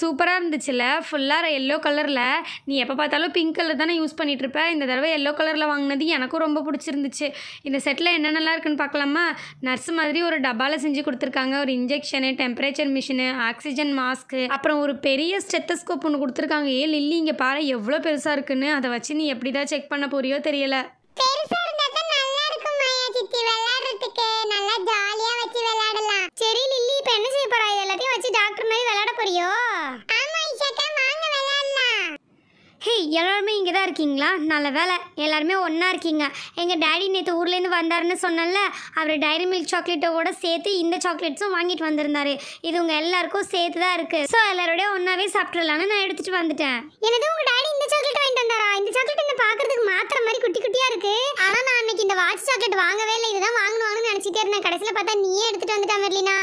சூப்பராக இருந்துச்சுல்ல ஃபுல்லாக எல்லோ கலரில் நீ எப்போ பார்த்தாலும் பிங்க் கலர் தானே யூஸ் பண்ணிகிட்ருப்பேன் இந்த தடவை எல்லோ கலரில் வாங்கினது எனக்கும் ரொம்ப பிடிச்சிருந்துச்சு இந்த செட்டில் என்னென்னலாம் இருக்குன்னு பார்க்கலாமா நர்ஸ் மாதிரி ஒரு டப்பாவில் செஞ்சு கொடுத்துருக்காங்க ஒரு injection temperature machine oxygen mask அப்புறம் ஒரு பெரிய ஸ்டெத்தஸ்கோப் ஒன்று கொடுத்துருக்காங்க ஏ லில்லி இங்கே பாரு எவ்வளோ பெருசாக இருக்குன்னு அதை வச்சு நீ எப்படி தான் செக் பண்ண போறியோ தெரியல நல்லா ஜாலியாக வச்சு விளையாட சரி லில்லி இப்ப என்ன செய்ய போறா எல்லாத்தையும் வச்சு டாக்டர் மாதிரி விளையாட போறியோ ஹே எல்லாருமே இங்கே தான் இருக்கீங்களா நல்ல வேலை எல்லாருமே ஒன்றா இருக்கீங்க எங்கள் டேடி நேற்று ஊர்லேருந்து வந்தாருன்னு சொன்னால அவர் டைரி மில்க் சாக்லேட்டோட சேர்த்து இந்த சாக்லேட்ஸும் வாங்கிட்டு வந்திருந்தாரு இது உங்கள் எல்லாருக்கும் சேர்த்து தான் இருக்குது ஸோ எல்லாரோடய ஒன்றாவே சாப்பிட்றலான்னு நான் எடுத்துகிட்டு வந்துட்டேன் எனது உங்கள் டேடி இந்த சாக்லேட் வாங்கிட்டு வந்தாரா இந்த சாக்லேட் இந்த பார்க்குறதுக்கு மாத்திர மாதிரி குட்டி குட்டியாக இருக்குது ஆனால் நான் அன்னைக்கு இந்த வாட்ச் சாக்லேட் வாங்கவே இல்லை இதுதான் வாங்கணும்னு நினச்சிட்டே இருந்தேன் கடைசியில் பார்த்தா நீயே எடுத்துகிட்டு வந்துட்டேன் வரலினா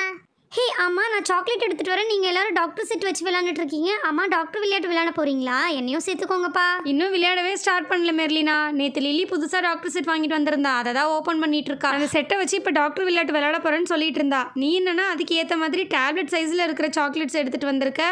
ஹே அம்மா நான் சாக்லேட் எடுத்துகிட்டு வரேன் நீங்கள் எல்லோரும் டாக்டர் செட் வச்சு விளையாண்டுட்டு இருக்கீங்க டாக்டர் விளையாட்டு விளையாட போகிறீங்களா என்னையும் சேர்த்துக்கோங்கப்பா இன்னும் விளையாடவே ஸ்டார்ட் பண்ணல மெர்லினா நேற்று லில்லி புதுசாக டாக்டர் செட் வாங்கிட்டு வந்திருந்தா அதை தான் ஓப்பன் பண்ணிட்டு இருக்கா அந்த செட்டை வச்சு இப்போ டாக்டர் விளையாட்டு விளையாட போகிறேன்னு சொல்லிட்டு இருந்தா நீ என்னன்னா அதுக்கு ஏற்ற மாதிரி டேப்லெட் சைஸில் இருக்கிற சாக்லேட்ஸ் எடுத்துகிட்டு வந்திருக்க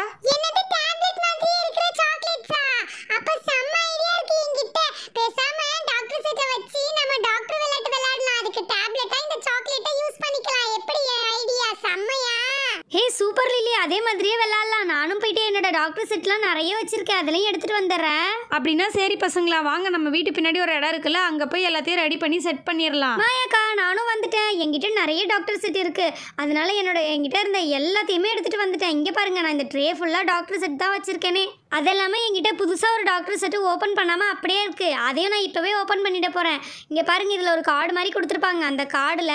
அதே மாதிரியே விளாட்லாம் நானும் போயிட்டு என்னோட டாக்டர் செட்லாம் நிறைய வச்சிருக்கேன் அதெல்லாம் எடுத்துட்டு வந்துடுறேன் அப்படின்னா சரி பசங்களா வாங்க நம்ம வீட்டு பின்னாடி ஒரு இடம் இருக்குல்ல அங்கே போய் எல்லாத்தையும் ரெடி பண்ணி செட் பண்ணிடலாம் மாயாக்கா நானும் வந்துட்டேன் என்கிட்ட நிறைய டாக்டர் செட் இருக்கு அதனால என்னோட என்கிட்ட இருந்த எல்லாத்தையுமே எடுத்துட்டு வந்துட்டேன் இங்கே பாருங்க நான் இந்த ட்ரே ஃபுல்லாக டாக்டர் செட் தான் வச்சிருக்கேனே அது இல்லாமல் என்கிட்ட புதுசாக ஒரு டாக்டர் செட்டு ஓப்பன் பண்ணாமல் அப்படியே இருக்குது அதையும் நான் இப்போவே ஓப்பன் பண்ணிட போகிறேன் இங்கே பாருங்கள் இதில் ஒரு கார்டு மாதிரி கொடுத்துருப்பாங்க அந்த கார்டில்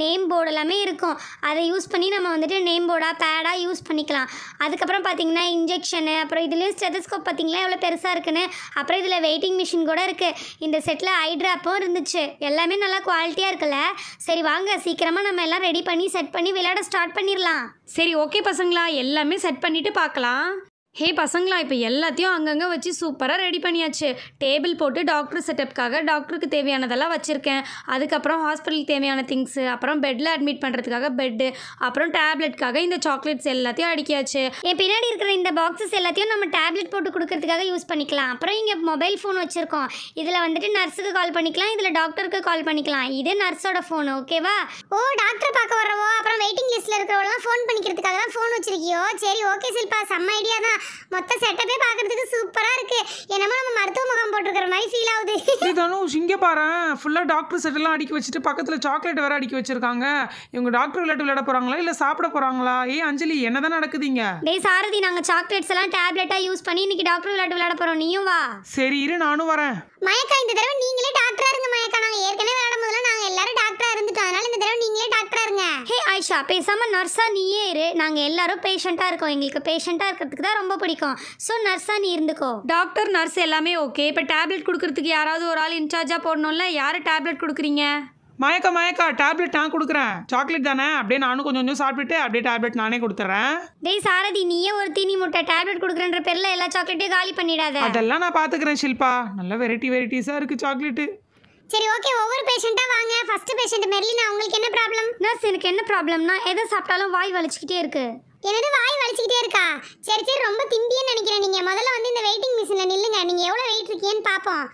நேம் போர்டு எல்லாமே இருக்கும் அதை யூஸ் பண்ணி நம்ம வந்துட்டு நேம் போர்டாக பேடாக யூஸ் பண்ணிக்கலாம் அதுக்கப்புறம் பார்த்திங்கன்னா இன்ஜெக்ஷனு அப்புறம் இதுலேயும் ஸ்டெதஸ்கோப் பார்த்திங்களா எவ்வளோ பெருசாக இருக்குன்னு அப்புறம் இதில் வெயிட்டிங் மிஷின் கூட இருக்குது இந்த செட்டில் ஹைட்ராப்பும் இருந்துச்சு எல்லாமே நல்லா குவாலிட்டியாக இருக்குல்ல சரி வாங்க சீக்கிரமாக நம்ம எல்லாம் ரெடி பண்ணி செட் பண்ணி விளையாட ஸ்டார்ட் பண்ணிடலாம் சரி ஓகே பசங்களா எல்லாமே செட் பண்ணிவிட்டு பார்க்கலாம் ஹே பசங்களா இப்போ எல்லாத்தையும் அங்கங்கே வச்சு சூப்பராக ரெடி பண்ணியாச்சு டேபிள் போட்டு டாக்டர் செட்டப்புக்காக டாக்டருக்கு தேவையானதெல்லாம் வச்சுருக்கேன் அதுக்கப்புறம் ஹாஸ்பிட்டலுக்கு தேவையான திங்ஸு அப்புறம் பெட்டில் அட்மிட் பண்ணுறதுக்காக பெட்டு அப்புறம் டேப்லெட்காக இந்த சாக்லேட்ஸ் எல்லாத்தையும் அடிக்காச்சு என் பின்னாடி இருக்கிற இந்த பாக்ஸஸ் எல்லாத்தையும் நம்ம டேப்லெட் போட்டு கொடுக்கறதுக்காக யூஸ் பண்ணிக்கலாம் அப்புறம் இங்கே மொபைல் ஃபோன் வச்சுருக்கோம் இதில் வந்துட்டு நர்ஸுக்கு கால் பண்ணிக்கலாம் இதில் டாக்டருக்கு கால் பண்ணிக்கலாம் இது நர்ஸோட ஃபோன் ஓகேவா ஓ டாக்டர் பார்க்க வரவோ அப்புறம் வெயிட்டிங் லிஸ்ட்டில் இருக்கிறவங்களாம் ஃபோன் பண்ணிக்கிறதுக்காக தான் ஃபோன் வச்சிருக்கியோ சரி ஓகே சில்பா செம்ம ஐடியா தான் மொத்த செட்டப்பே பார்க்கறதுக்கு சூப்பரா இருக்கு என்னமோ நம்ம மருத்துவ முகாம் போட்டுருக்கிற மாதிரி ஃபீல் ஆகுது இது சிங்க இங்கே ஃபுல்லாக டாக்டர் எல்லாம் அடிக்கி வச்சுட்டு பக்கத்தில் சாக்லேட் வேற அடிக்க வச்சிருக்காங்க இவங்க டாக்டர் விளையாட்டு விளையாட போறாங்களா இல்லை சாப்பிட போறாங்களா ஏ அஞ்சலி என்னதான் நடக்குதுங்க டேய் சாரதி நாங்கள் சாக்லேட்ஸ் எல்லாம் டேப்லெட்டாக யூஸ் பண்ணி இன்னைக்கு டாக்டர் விளையாட்டு விளையாட போறோம் நீயும் வா சரி இரு நானும் வரேன் மயக்கா இந்த தடவை நீங்களே டாக்டரா இருங்க மயக்கா நாங்க ஏற்கனவே விளையாடும் போதெல்லாம் நாங்க எல்லாரும் டாக்டரா இருந்துட்டோம் அதனால இந்த தடவை நீங்களே டாக்டரா இருங்க ஹே ஆயிஷா பேசாம நர்ஸா நீயே இரு நாங்க எல்லாரும் பேஷண்டா இருக்கோம் எங்களுக்கு பேஷண்டா இருக்கிறதுக்கு தான் ரொம்ப ரொம்ப பிடிக்கும் ஸோ நர்ஸாக நீ இருந்துக்கோ டாக்டர் நர்ஸ் எல்லாமே ஓகே இப்போ டேப்லெட் கொடுக்கறதுக்கு யாராவது ஒரு ஆள் இன்சார்ஜாக போடணும்ல யார் டேப்லெட் கொடுக்குறீங்க மயக்கா மயக்கா டேப்லெட் நான் கொடுக்குறேன் சாக்லேட் தானே அப்படியே நானும் கொஞ்சம் கொஞ்சம் சாப்பிட்டுட்டு அப்படியே டேப்லெட் நானே கொடுத்துறேன் டேய் சாரதி நீயே ஒரு தீனி முட்டை டேப்லெட் கொடுக்குறன்ற பேரில் எல்லா சாக்லேட்டையும் காலி பண்ணிடாத அதெல்லாம் நான் பார்த்துக்கிறேன் ஷில்பா நல்ல வெரைட்டி வெரைட்டிஸாக இருக்குது சாக்லேட்டு சரி ஓகே ஒவ்வொரு பேஷண்டா வாங்க ஃபர்ஸ்ட் பேஷண்ட் மெர்லினா உங்களுக்கு என்ன ப்ராப்ளம் நர்ஸ் எனக்கு என்ன ப்ராப்ளம்னா எதை சாப்பிட்டாலும் வாய் வலிச்சுக்கிட்டே இருக்கு என்னது வாய் வலிச்சுக்கிட்டே இருக்கா சரி சரி ரொம்ப திம்பியன்னு நினைக்கிறேன் நீங்க முதல்ல வந்து இந்த வெயிட்டிங் மிஷினில் நில்லுங்க நீங்க எவ்வளோ வெயிட் இருக்கீங்கன்னு பார்ப்போம்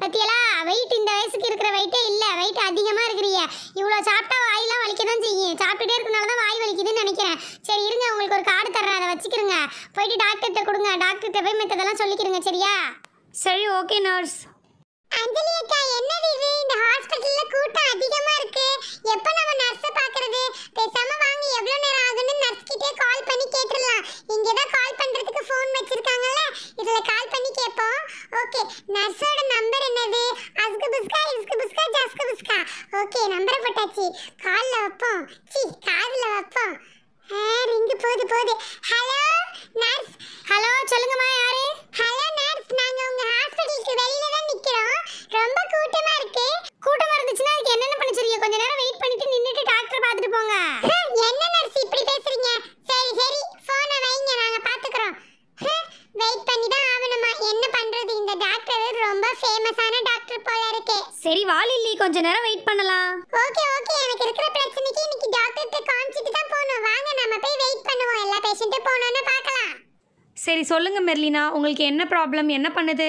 பத்தியலா வெயிட் இந்த வயசுக்கு இருக்கிற வெயிட்டே இல்லை வெயிட் அதிகமாக இருக்கிறீங்க இவ்வளோ சாப்பிட்டா வாயெல்லாம் வலிக்க தான் செய்யும் சாப்பிட்டுட்டே இருக்கனால தான் வாய் வலிக்குதுன்னு நினைக்கிறேன் சரி இருங்க உங்களுக்கு ஒரு கார்டு தர்றேன் அதை வச்சுக்கிறங்க போயிட்டு டாக்டர்கிட்ட கொடுங்க டாக்டர்கிட்ட போய் மற்றதெல்லாம் சொல்லிக்கிறங்க சரியா சரி ஓகே நர்ஸ் அஞ்சலி அக்கா என்னது இது இந்த ஹாஸ்பிட்டல்ல கூட்டம் அதிகமா இருக்கு எப்ப நம்ம நர்ஸ் பாக்குறது பேசாம வாங்க எவ்வளவு நேரம் ஆகும்னு சரி வா லில்லி கொஞ்ச நேரம் வெயிட் பண்ணலாம் ஓகே ஓகே எனக்கு இருக்கிற பிரச்சனைக்கு இன்னைக்கு டாக்டர்ட்ட காமிச்சிட்டு தான் போகணும் வாங்க நம்ம போய் வெயிட் பண்ணுவோம் எல்லா பேஷண்ட்டும் போனோன்னு பார்க்கலாம் சரி சொல்லுங்க மெர்லினா உங்களுக்கு என்ன ப்ராப்ளம் என்ன பண்ணுது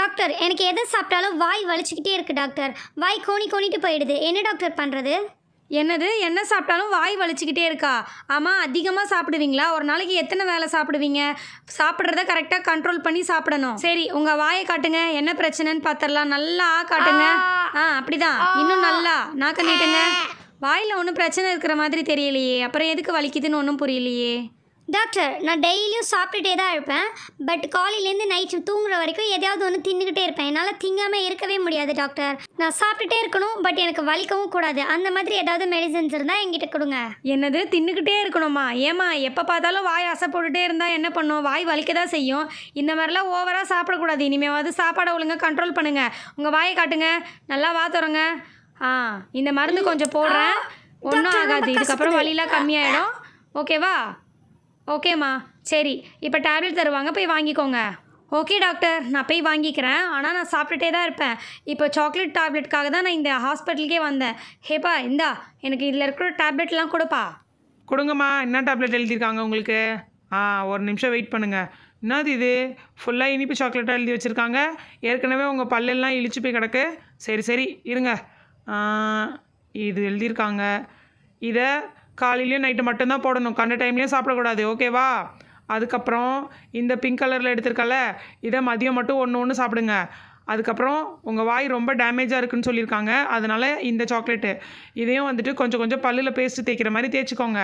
டாக்டர் எனக்கு எதை சாப்பிட்டாலும் வாய் வலிச்சுக்கிட்டே இருக்குது டாக்டர் வாய் கோணி கோணிட்டு போயிடுது என்ன டாக்டர் பண்ணுறது என்னது என்ன சாப்பிட்டாலும் வாய் வலிச்சுக்கிட்டே இருக்கா ஆமாம் அதிகமாக சாப்பிடுவீங்களா ஒரு நாளைக்கு எத்தனை வேலை சாப்பிடுவீங்க சாப்பிட்றத கரெக்டாக கண்ட்ரோல் பண்ணி சாப்பிடணும் சரி உங்கள் வாயை காட்டுங்க என்ன பிரச்சனைன்னு பார்த்துடலாம் நல்லா காட்டுங்க ஆ அப்படிதான் இன்னும் நல்லா நான் நீட்டுங்க வாயில் ஒன்றும் பிரச்சனை இருக்கிற மாதிரி தெரியலையே அப்புறம் எதுக்கு வலிக்குதுன்னு ஒன்றும் புரியலையே டாக்டர் நான் டெய்லியும் சாப்பிட்டுட்டே தான் இருப்பேன் பட் காலையிலேருந்து நைட்டு தூங்குற வரைக்கும் எதையாவது ஒன்று தின்னுக்கிட்டே இருப்பேன் என்னால் திங்காமல் இருக்கவே முடியாது டாக்டர் நான் சாப்பிட்டுட்டே இருக்கணும் பட் எனக்கு வலிக்கவும் கூடாது அந்த மாதிரி ஏதாவது மெடிசன்ஸ் இருந்தால் என்கிட்ட கொடுங்க என்னது தின்னுக்கிட்டே இருக்கணுமா ஏமா எப்போ பார்த்தாலும் வாய் அசைப்போட்டுட்டே இருந்தால் என்ன பண்ணும் வாய் வலிக்க தான் செய்யும் இந்த மாதிரிலாம் ஓவராக சாப்பிடக்கூடாது இனிமேவாவது சாப்பாடை ஒழுங்காக கண்ட்ரோல் பண்ணுங்கள் உங்கள் வாயை காட்டுங்க நல்லா வாத்துறங்க ஆ இந்த மருந்து கொஞ்சம் போடுறேன் ஒன்றும் ஆகாது இதுக்கப்புறம் வலிலாம் கம்மியாயிடும் ஓகேவா ஓகேம்மா சரி இப்போ டேப்லெட் தருவாங்க போய் வாங்கிக்கோங்க ஓகே டாக்டர் நான் போய் வாங்கிக்கிறேன் ஆனால் நான் சாப்பிட்டுட்டே தான் இருப்பேன் இப்போ சாக்லேட் டேப்லெட்காக தான் நான் இந்த ஹாஸ்பிட்டலுக்கே வந்தேன் ஹேப்பா இந்தா எனக்கு இதில் இருக்கிற டேப்லெட்லாம் கொடுப்பா கொடுங்கம்மா என்ன டேப்லெட் எழுதியிருக்காங்க உங்களுக்கு ஆ ஒரு நிமிஷம் வெயிட் பண்ணுங்கள் என்னது இது ஃபுல்லாக இனிப்பு சாக்லேட்டாக எழுதி வச்சுருக்காங்க ஏற்கனவே உங்கள் பல்லெல்லாம் இழிச்சு போய் கிடக்கு சரி சரி இருங்க இது எழுதியிருக்காங்க இதை காலையிலையும் நைட்டு மட்டும்தான் போடணும் கண்ட டைம்லேயும் சாப்பிடக்கூடாது ஓகேவா அதுக்கப்புறம் இந்த பிங்க் கலரில் எடுத்திருக்கல இதை மதியம் மட்டும் ஒன்று ஒன்று சாப்பிடுங்க அதுக்கப்புறம் உங்கள் வாய் ரொம்ப டேமேஜாக இருக்குன்னு சொல்லியிருக்காங்க அதனால் இந்த சாக்லேட்டு இதையும் வந்துட்டு கொஞ்சம் கொஞ்சம் பல்லில் பேஸ்ட்டு தேய்க்கிற மாதிரி தேய்ச்சிக்கோங்க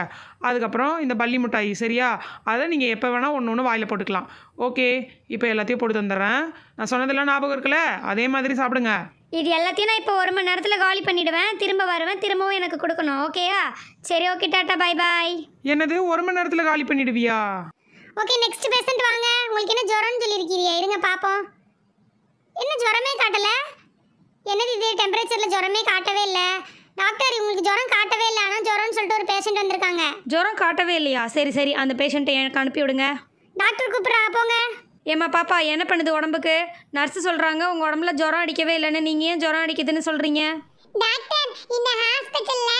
அதுக்கப்புறம் இந்த பள்ளி மிட்டாய் சரியா அதை நீங்கள் எப்போ வேணால் ஒன்று ஒன்று வாயில் போட்டுக்கலாம் ஓகே இப்போ எல்லாத்தையும் போட்டு தந்துடுறேன் நான் சொன்னதெல்லாம் ஞாபகம் இருக்குல்ல அதே மாதிரி சாப்பிடுங்க இது எல்லாத்தையும் நான் இப்போ ஒரு மணி நேரத்தில் காலி பண்ணிவிடுவேன் திரும்ப வருவேன் திரும்பவும் எனக்கு கொடுக்கணும் ஓகேயா சரி ஓகே டாட்டா பாய் பாய் என்னது ஒரு மணி நேரத்தில் காலி பண்ணிடுவியா ஓகே நெக்ஸ்ட் பேஷண்ட் வாங்க உங்களுக்கு என்ன ஜுரம்னு சொல்லியிருக்கீங்க இருங்க பார்ப்போம் என்ன ஜுரமே காட்டலை என்னது இது டெம்பரேச்சரில் ஜுரமே காட்டவே இல்லை டாக்டர் உங்களுக்கு ஜுரம் காட்டவே இல்லை ஆனால் ஜுரம்னு சொல்லிட்டு ஒரு பேஷண்ட் வந்திருக்காங்க ஜுரம் காட்டவே இல்லையா சரி சரி அந்த பேஷண்ட்டை எனக்கு அனுப்பி விடுங்க டாக்டர் கூப்பிட்றா போங்க ஏம்மா பாப்பா என்ன பண்ணுது உடம்புக்கு நர்ஸு சொல்கிறாங்க உங்கள் உடம்புல ஜுரம் அடிக்கவே இல்லைன்னு நீங்கள் ஏன் ஜுரம் அடிக்குதுன்னு சொல்கிறீங்க டாக்டர் இந்த ஹாஸ்பிடல்ல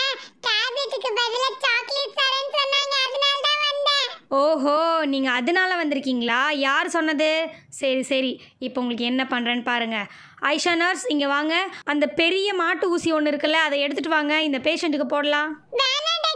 சாக்லேட் தரேன்னு சொன்னாங்க அதனால தான் வந்தேன் ஓஹோ நீங்கள் அதனால வந்திருக்கீங்களா யார் சொன்னது சரி சரி இப்போ உங்களுக்கு என்ன பண்ணுறேன்னு பாருங்கள் ஐஷா நர்ஸ் இங்கே வாங்க அந்த பெரிய மாட்டு ஊசி ஒன்று இருக்குல்ல அதை எடுத்துகிட்டு வாங்க இந்த பேஷண்ட்டுக்கு போடலாம் வேணாம்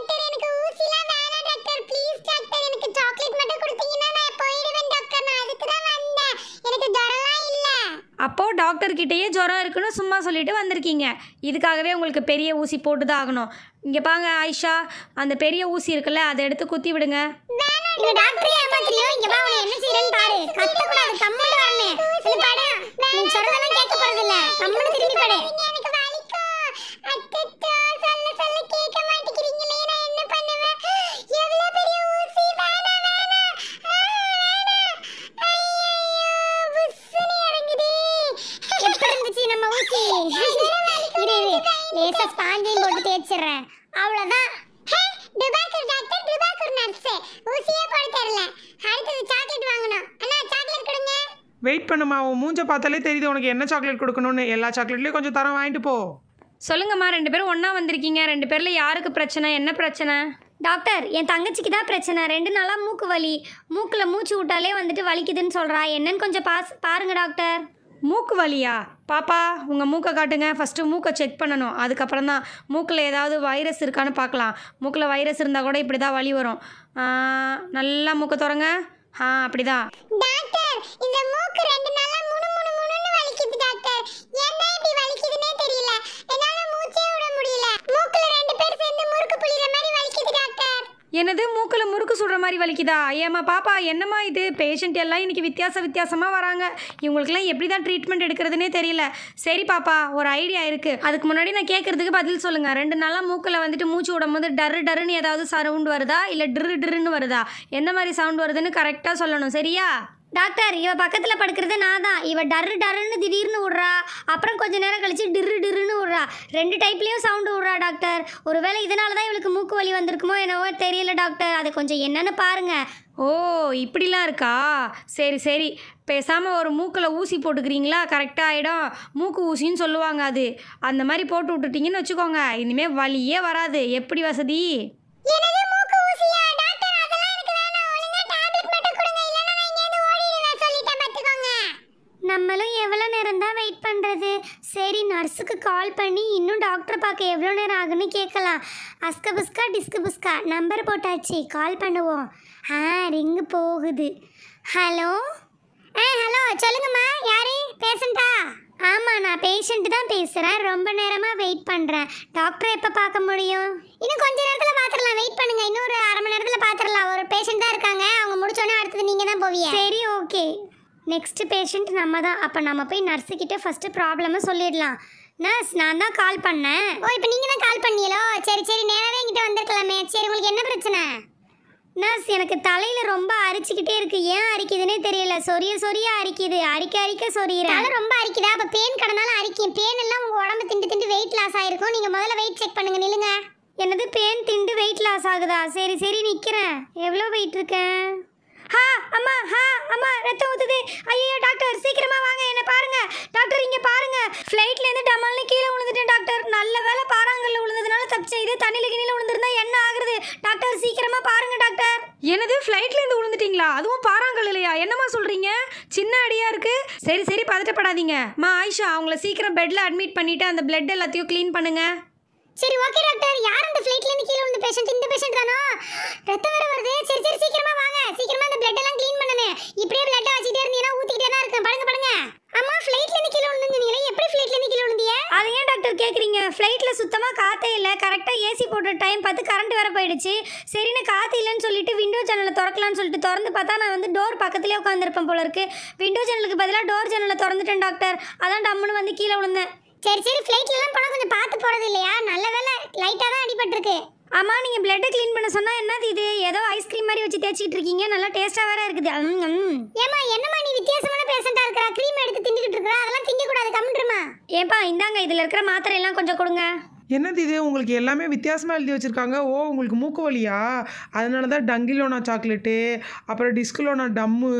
அப்போது கிட்டேயே ஜுரம் இருக்குன்னு சும்மா சொல்லிட்டு வந்திருக்கீங்க இதுக்காகவே உங்களுக்கு பெரிய ஊசி போட்டு தான் ஆகணும் இங்கே பாங்க ஆயிஷா அந்த பெரிய ஊசி இருக்குல்ல அதை எடுத்து குத்தி விடுங்க திரும்பி படு இன்னைக்கு இரு இரு அவ்வளோதான் டுபாக்கூர் டாக்டர் டுபாக்கூர் நர்ஸ் ஊசியே போட சாக்லேட் வாங்கணும் அண்ணா சாக்லேட் கொடுங்க வெயிட் பண்ணுமா உன் மூஞ்ச பார்த்தாலே தெரியுது உனக்கு என்ன சாக்லேட் கொடுக்கணும்னு எல்லா சாக்லேட்லேயும் கொஞ்சம் தரம் வாங்கிட்டு போ சொல்லுங்கம்மா ரெண்டு பேரும் ஒன்றா வந்திருக்கீங்க ரெண்டு பேரில் யாருக்கு பிரச்சனை என்ன பிரச்சனை டாக்டர் என் தங்கச்சிக்கு தான் பிரச்சனை ரெண்டு நாளாக மூக்கு வலி மூக்கில் மூச்சு விட்டாலே வந்துட்டு வலிக்குதுன்னு சொல்கிறா என்னன்னு கொஞ்சம் பாஸ் பாருங்கள் டாக்டர் மூக்கு வலியா பாப்பா உங்கள் மூக்கை காட்டுங்க ஃபஸ்ட்டு மூக்கை செக் பண்ணணும் அதுக்கப்புறம் தான் மூக்கில் ஏதாவது வைரஸ் இருக்கான்னு பார்க்கலாம் மூக்கில் வைரஸ் இருந்தால் கூட இப்படி தான் வலி வரும் நல்லா மூக்கை திறங்க ஆ அப்படிதான் எனது மூக்கில் முறுக்கு சுடுற மாதிரி வலிக்குதா ஏமா பாப்பா என்னம்மா இது பேஷண்ட் எல்லாம் இன்றைக்கி வித்தியாச வித்தியாசமாக வராங்க இவங்களுக்குலாம் எப்படி தான் ட்ரீட்மெண்ட் எடுக்கிறதுனே தெரியல சரி பாப்பா ஒரு ஐடியா இருக்குது அதுக்கு முன்னாடி நான் கேட்குறதுக்கு பதில் சொல்லுங்கள் ரெண்டு நாளாக மூக்கில் வந்துட்டு மூச்சு விடும்போது டரு டருன்னு ஏதாவது சரவுண்டு வருதா இல்லை ட்ரு ட்ருன்னு வருதா எந்த மாதிரி சவுண்ட் வருதுன்னு கரெக்டாக சொல்லணும் சரியா டாக்டர் இவ பக்கத்தில் படுக்கிறது நான் தான் இவ டர்ரு டர்ன்னு திடீர்னு விட்றா அப்புறம் கொஞ்ச நேரம் கழிச்சு டிர்ரு டிருன்னு விட்றா ரெண்டு டைப்லேயும் சவுண்டு விட்றா டாக்டர் ஒருவேளை இதனால தான் இவளுக்கு மூக்கு வலி வந்திருக்குமோ என்னவோ தெரியல டாக்டர் அதை கொஞ்சம் என்னன்னு பாருங்கள் ஓ இப்படிலாம் இருக்கா சரி சரி பேசாமல் ஒரு மூக்கில் ஊசி போட்டுக்கிறீங்களா கரெக்டாக ஆகிடும் மூக்கு ஊசின்னு சொல்லுவாங்க அது அந்த மாதிரி போட்டு விட்டுட்டிங்கன்னு வச்சுக்கோங்க இனிமேல் வலியே வராது எப்படி வசதி நர்ஸுக்கு கால் பண்ணி இன்னும் டாக்டரை பார்க்க எவ்வளோ நேரம் ஆகுன்னு கேட்கலாம் அஸ்க புஸ்கா டிஸ்கு புஸ்கா நம்பர் போட்டாச்சு கால் பண்ணுவோம் ஆ ரிங்கு போகுது ஹலோ ஆ ஹலோ சொல்லுங்கம்மா யாரு பேஷண்ட்டா ஆமாம் நான் பேஷண்ட்டு தான் பேசுகிறேன் ரொம்ப நேரமாக வெயிட் பண்ணுறேன் டாக்டரை எப்போ பார்க்க முடியும் இன்னும் கொஞ்சம் நேரத்தில் பார்த்துடலாம் வெயிட் பண்ணுங்கள் இன்னும் ஒரு அரை மணி நேரத்தில் பார்த்துடலாம் ஒரு பேஷண்ட் தான் இருக்காங்க அவங்க முடிச்சோடனே அடுத்தது நீங்கள் தான் போவீங்க சரி ஓகே நெக்ஸ்ட்டு பேஷண்ட் நம்ம தான் அப்போ நம்ம போய் நர்ஸுக்கிட்ட ஃபஸ்ட்டு ப்ராப்ளமாக சொல்லிடலாம் நர்ஸ் நான் தான் கால் பண்ணேன் ஓ இப்போ நீங்கள் தான் கால் பண்ணீங்களோ சரி சரி நேராகவே என்கிட்ட வந்திருக்கலாமே சரி உங்களுக்கு என்ன பிரச்சனை நர்ஸ் எனக்கு தலையில் ரொம்ப அரிச்சிக்கிட்டே இருக்கு ஏன் அரிக்குதுன்னே தெரியல சொரிய சொரிய அரிக்குது அரிக்க அரிக்க சொரியிறேன் தலை ரொம்ப அரிக்குதா அப்போ பேன் கடனால அரிக்கும் பேன் எல்லாம் உங்கள் உடம்பு திண்டு திண்டு வெயிட் லாஸ் ஆயிருக்கும் நீங்கள் முதல்ல வெயிட் செக் பண்ணுங்க நில்லுங்க எனது பேன் திண்டு வெயிட் லாஸ் ஆகுதா சரி சரி நிற்கிறேன் எவ்வளோ வெயிட் இருக்கேன் ஹா அம்மா ஹா அம்மா ரத்தம் ஊத்துது ஐயோ டாக்டர் சீக்கிரமா வாங்க என்ன பாருங்க டாக்டர் இங்க பாருங்க ஃப்ளைட்ல இருந்து டமல்னு கீழே விழுந்துட்டேன் டாக்டர் நல்ல வேலை பாறாங்கல்ல விழுந்ததுனால தப்பிச்சேன் இது தண்ணில கிணியில விழுந்திருந்தா என்ன ஆகுறது டாக்டர் சீக்கிரமா பாருங்க டாக்டர் என்னது ஃப்ளைட்ல இருந்து விழுந்துட்டீங்களா அதுவும் பாறாங்கல் இல்லையா என்னமா சொல்றீங்க சின்ன அடியா இருக்கு சரி சரி பதட்டப்படாதீங்க மா ஆயிஷா அவங்கள சீக்கிரம் பெட்ல அட்மிட் பண்ணிட்டு அந்த பிளட் எல்லாத்தையும் க்ளீன் பண்ணுங்க சரி ஓகே டாக்டர் யார் அந்த ஃப்ளைட்ல இருந்து கீழே விழுந்த பேஷண்ட் இந்த பேஷண்ட் தானா ரத்தம் வேற வருது சரி சரி சீக்கிரமா வாங்க சீக்கிரமா அந்த பிளட் எல்லாம் க்ளீன் பண்ணனே இப்படியே பிளட் ஆச்சிட்டே இருந்தீங்கன்னா ஊத்திக்கிட்டே தான் இருக்கேன் கரெக்டாக ஏசி போட்ட டைம் பார்த்து கரண்ட் வர போயிடுச்சு சரின்னு காற்று இல்லைன்னு சொல்லிட்டு விண்டோ ஜன்னலை திறக்கலான்னு சொல்லிட்டு திறந்து பார்த்தா நான் வந்து டோர் பக்கத்துலேயே உட்காந்துருப்பேன் போல இருக்கு விண்டோ ஜன்னலுக்கு பதிலாக டோர் ஜன்னலை திறந்துட்டேன் டாக்டர் அதான் டம்முன்னு வந்து கீழே விழுந்தேன் சரி சரி ஃப்ளைட்லலாம் போனால் கொஞ்சம் பார்த்து போகிறது இல்லையா நல்ல வேலை லைட்டாக தான் அடிபட்டுருக்கு ஆமாம் நீங்கள் பிளட்டை க்ளீன் பண்ண சொன்னால் என்னது இது ஏதோ ஐஸ்கிரீம் மாதிரி வச்சு தேய்ச்சிக்கிட்டு இருக்கீங்க நல்லா டேஸ்ட்டாக வேற இருக்குது ஏமா என்னம்மா நீ வித்தியாசமான பேஷண்ட்டாக இருக்கிறா க்ரீம் எடுத்து தின்னுக்கிட்டு இருக்கிறா அதெல்லாம் திங்கக்கூடாது கம்மிட்டுருமா ஏப்பா இந்தாங்க இதில் இருக்கிற மாத்திரையெல்லாம் கொஞ்சம் கொடுங்க என்னது இது உங்களுக்கு எல்லாமே வித்தியாசமாக எழுதி வச்சுருக்காங்க ஓ உங்களுக்கு மூக்கு வழியா அதனால தான் டங்கிலோனா சாக்லேட்டு அப்புறம் டிஸ்கிலோனா டம்மு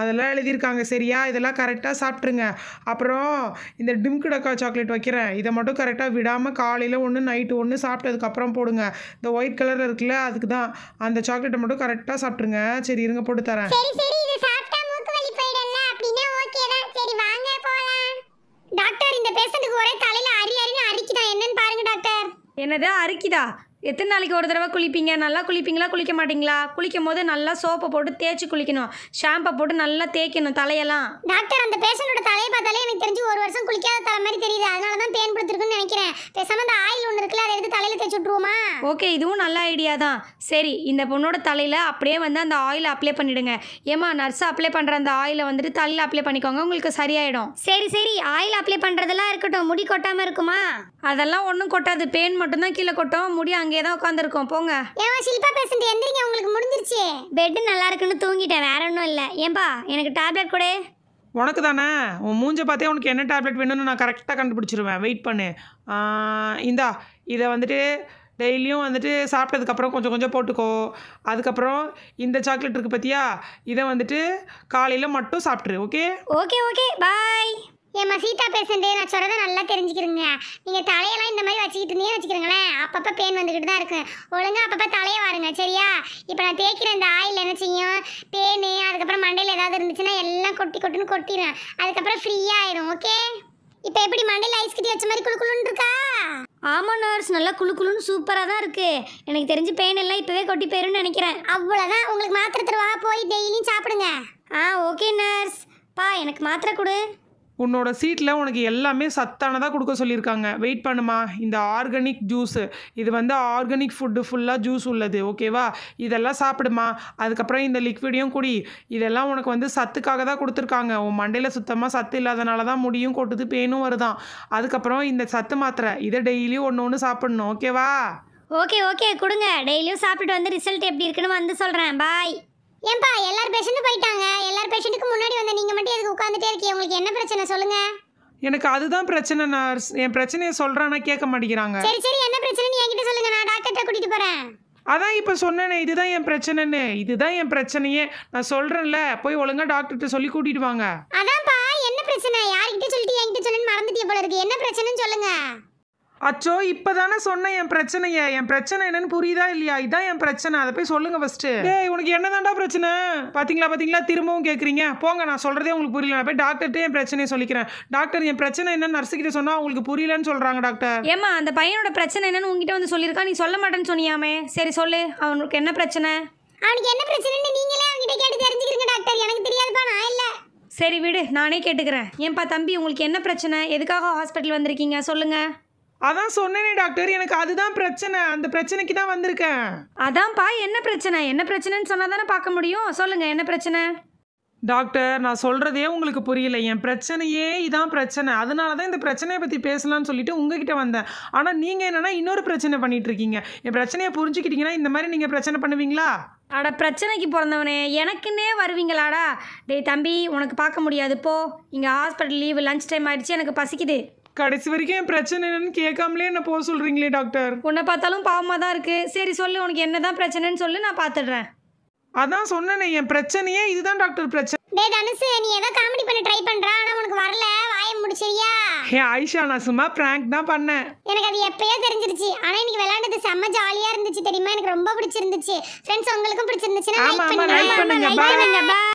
அதெல்லாம் எழுதியிருக்காங்க சரியா இதெல்லாம் கரெக்டாக சாப்பிட்ருங்க அப்புறம் இந்த டக்கா சாக்லேட் வைக்கிறேன் இதை மட்டும் கரெக்டாக விடாமல் காலையில் ஒன்று நைட்டு ஒன்று சாப்பிட்டதுக்கப்புறம் போடுங்க இந்த ஒயிட் கலர் இருக்குல்ல அதுக்கு தான் அந்த சாக்லேட்டை மட்டும் கரெக்டாக சாப்பிட்ருங்க சரி இருங்க போட்டு தரேன் சரி சரி இது சாப்பிட்டா மூக்கு வலி அப்படின்னா ஓகே தான் சரி வாங்க டாக்டர் என்னது அரிக்கிதா எத்தனை நாளைக்கு ஒரு தடவை குளிப்பீங்க நல்லா குளிப்பீங்களா குளிக்க மாட்டீங்களா குளிக்கும் போது நல்லா சோப்பை போட்டு தேய்ச்சி குளிக்கணும் ஷாம்பை போட்டு நல்லா தேய்க்கணும் தலையெல்லாம் டாக்டர் அந்த பேஷண்டோட தலையை பார்த்தாலே எனக்கு தெரிஞ்சு ஒரு வருஷம் குளிக்காத தலை மாதிரி தெரியுது அதனால தான் தேன் பிடிச்சிருக்குன்னு நினைக்கிறேன் பேசாமல் அந்த ஆயில் ஒன்று இருக்குல்ல அதை எடுத்து தலையில் தேய்ச்சி விட்ருவோமா ஓகே இதுவும் நல்ல ஐடியா தான் சரி இந்த பொண்ணோட தலையில் அப்படியே வந்து அந்த ஆயில் அப்ளை பண்ணிடுங்க ஏமா நர்ஸ் அப்ளை பண்ணுற அந்த ஆயிலை வந்துட்டு தலையில் அப்ளை பண்ணிக்கோங்க உங்களுக்கு சரியாயிடும் சரி சரி ஆயில் அப்ளை பண்ணுறதெல்லாம் இருக்கட்டும் முடி கொட்டாமல் இருக்குமா அதெல்லாம் ஒன்றும் கொட்டாது பேன் மட்டும்தான் கீழே கொட்டும் முடி அங்கே இங்கே தான் உட்காந்துருக்கோம் போங்க ஏமா ஷில்பா பேசண்ட் எந்திரிங்க உங்களுக்கு முடிஞ்சிருச்சு பெட் நல்லா இருக்குன்னு தூங்கிட்டேன் வேற ஒன்றும் இல்லை ஏன்பா எனக்கு டேப்லெட் கொடு உனக்கு தானே உன் மூஞ்ச பார்த்தே உனக்கு என்ன டேப்லெட் வேணும்னு நான் கரெக்டாக கண்டுபிடிச்சிருவேன் வெயிட் பண்ணு இந்தா இதை வந்துட்டு டெய்லியும் வந்துட்டு சாப்பிட்டதுக்கப்புறம் கொஞ்சம் கொஞ்சம் போட்டுக்கோ அதுக்கப்புறம் இந்த சாக்லேட் இருக்குது பார்த்தியா இதை வந்துட்டு காலையில் மட்டும் சாப்பிட்ரு ஓகே ஓகே ஓகே பாய் ஏம்மா சீதா பேஷண்ட்டு நான் சொல்கிறத நல்லா தெரிஞ்சுக்கிறேங்க நீங்கள் தலையெல்லாம் இந்த மாதிரி வச்சுக்கிட்டு இருந்தீங்கன்னு வச்சுக்கிறீங்களேன் அப்பப்போ பெயின் வந்துக்கிட்டு தான் இருக்கும் ஒழுங்காக அப்பப்போ தலையை வாருங்க சரியா இப்போ நான் தேய்க்கிற இந்த ஆயில் என்ன செய்யும் பேனு அதுக்கப்புறம் மண்டையில் ஏதாவது இருந்துச்சுன்னா எல்லாம் கொட்டி கொட்டுன்னு கொட்டிடுவேன் அதுக்கப்புறம் ஃப்ரீயாக ஆயிரும் ஓகே இப்போ எப்படி மண்டையில் ஐஸ் கட்டி வச்ச மாதிரி குழுக்குழுன்னு இருக்கா ஆமாம் நர்ஸ் நல்லா குழுன்னு சூப்பராக தான் இருக்குது எனக்கு தெரிஞ்சு பெயின் எல்லாம் இப்போவே கொட்டி போயிரும்னு நினைக்கிறேன் அவ்வளோதான் உங்களுக்கு மாத்திரை தருவா போய் டெய்லியும் சாப்பிடுங்க ஆ ஓகே நர்ஸ் பா எனக்கு மாத்திரை கொடு உன்னோட சீட்டில் உனக்கு எல்லாமே சத்தானதாக கொடுக்க சொல்லியிருக்காங்க வெயிட் பண்ணுமா இந்த ஆர்கானிக் ஜூஸு இது வந்து ஆர்கானிக் ஃபுட்டு ஃபுல்லாக ஜூஸ் உள்ளது ஓகேவா இதெல்லாம் சாப்பிடுமா அதுக்கப்புறம் இந்த லிக்விடையும் குடி இதெல்லாம் உனக்கு வந்து சத்துக்காக தான் கொடுத்துருக்காங்க உன் மண்டையில் சுத்தமாக சத்து இல்லாதனால தான் முடியும் கொட்டுது பேனும் வருதான் அதுக்கப்புறம் இந்த சத்து மாத்திரை இதை டெய்லியும் ஒன்று ஒன்று சாப்பிடணும் ஓகேவா ஓகே ஓகே கொடுங்க டெய்லியும் சாப்பிட்டு வந்து ரிசல்ட் எப்படி இருக்குன்னு வந்து சொல்கிறேன் பாய் ஏன்பா எல்லார் பேஷண்ட்டும் போயிட்டாங்க எல்லார் பேஷண்ட்டுக்கு முன்னாடி வந்த நீங்கள் மட்டும் எதுக்கு உட்காந்துட்டே இருக்கீங்க உங்களுக்கு என்ன பிரச்சனை சொல்லுங்க எனக்கு அதுதான் பிரச்சனை நர்ஸ் என் பிரச்சனை சொல்றானா கேட்க மாட்டேங்கிறாங்க சரி சரி என்ன பிரச்சனை நீ என்கிட்ட சொல்லுங்க நான் டாக்டர்ட்ட கூட்டிட்டு போறேன் அதான் இப்போ சொன்னேனே இதுதான் என் பிரச்சனைன்னு இதுதான் என் பிரச்சனையே நான் சொல்றேன்ல போய் ஒழுங்கா டாக்டர்கிட்ட சொல்லி கூட்டிட்டு வாங்க அதான்ப்பா என்ன பிரச்சனை யார்கிட்ட சொல்லிட்டு என்கிட்ட சொல்லுன்னு மறந்துட்டே போல இருக்கு என்ன பிரச்சனைன்னு சொல்லுங்க அச்சோ இப்போ தானே சொன்னேன் என் பிரச்சனையே என் பிரச்சனை என்னன்னு புரியுதா இல்லையா இதான் என் பிரச்சனை அதை போய் சொல்லுங்க ஃபர்ஸ்ட் ஏய் உனக்கு என்னதான்டா பிரச்சனை பார்த்தீங்களா பார்த்தீங்களா திரும்பவும் கேட்குறீங்க போங்க நான் சொல்கிறதே உங்களுக்கு புரியல நான் போய் டாக்டர்கிட்ட என் பிரச்சனையை சொல்லிக்கிறேன் டாக்டர் என் பிரச்சனை என்னன்னு நர்ஸுக்கிட்ட சொன்னால் உங்களுக்கு புரியலன்னு சொல்கிறாங்க டாக்டர் ஏமா அந்த பையனோட பிரச்சனை என்னன்னு உங்ககிட்ட வந்து சொல்லியிருக்கா நீ சொல்ல மாட்டேன்னு சொன்னியாமே சரி சொல்லு அவனுக்கு என்ன பிரச்சனை அவனுக்கு என்ன பிரச்சனைன்னு நீங்களே அவங்ககிட்ட கேட்டு தெரிஞ்சுக்கிறீங்க டாக்டர் எனக்கு தெரியாதுப்பா நான் இல்லை சரி விடு நானே கேட்டுக்கிறேன் ஏன்பா தம்பி உங்களுக்கு என்ன பிரச்சனை எதுக்காக ஹாஸ்பிட்டல் வந்திருக்கீங்க சொல்லுங்கள் அதான் சொன்னேனே டாக்டர் எனக்கு அதுதான் பிரச்சனை அந்த பிரச்சனைக்கு தான் வந்திருக்கேன் அதான்ப்பா என்ன பிரச்சனை என்ன பிரச்சனைன்னு சொன்னால் தானே பார்க்க முடியும் சொல்லுங்கள் என்ன பிரச்சனை டாக்டர் நான் சொல்கிறதே உங்களுக்கு புரியல என் பிரச்சனையே இதான் பிரச்சனை அதனால தான் இந்த பிரச்சனையை பற்றி பேசலாம்னு சொல்லிட்டு உங்ககிட்ட வந்தேன் ஆனால் நீங்கள் என்னென்னா இன்னொரு பிரச்சனை இருக்கீங்க என் பிரச்சனையை புரிஞ்சுக்கிட்டீங்கன்னா இந்த மாதிரி நீங்கள் பிரச்சனை பண்ணுவீங்களா அட பிரச்சனைக்கு பிறந்தவனே எனக்குன்னே வருவீங்களாடா டேய் தம்பி உனக்கு பார்க்க முடியாது போ இங்கே ஹாஸ்பிட்டல் லீவு லஞ்ச் டைம் ஆகிடுச்சு எனக்கு பசிக்குது கடைசி வரைக்கும் என் பிரச்சனை என்னன்னு கேட்காமலே என்ன போக சொல்றீங்களே டாக்டர் உன்னை பார்த்தாலும் பாவமாக தான் இருக்கு சரி சொல்லு உனக்கு என்னதான் பிரச்சனைன்னு சொல்லு நான் பார்த்துடுறேன் அதான் சொன்னேனே என் பிரச்சனையே இதுதான் டாக்டர் பிரச்சனை டேய் தனுசு நீ ஏதோ காமெடி பண்ண ட்ரை பண்ற ஆனா உனக்கு வரல வாய முடிச்சறியா ஏ ஆயிஷா நான் சும்மா பிராங்க் தான் பண்ணேன் எனக்கு அது எப்பயோ தெரிஞ்சிருச்சு ஆனா இன்னைக்கு விளையாண்டது செம்ம ஜாலியா இருந்துச்சு தெரியுமா எனக்கு ரொம்ப பிடிச்சிருந்துச்சு फ्रेंड्स உங்களுக்கும் பிடிச்சிருந்துச்சுனா ஆமா லைக் பண்ணுங்க பை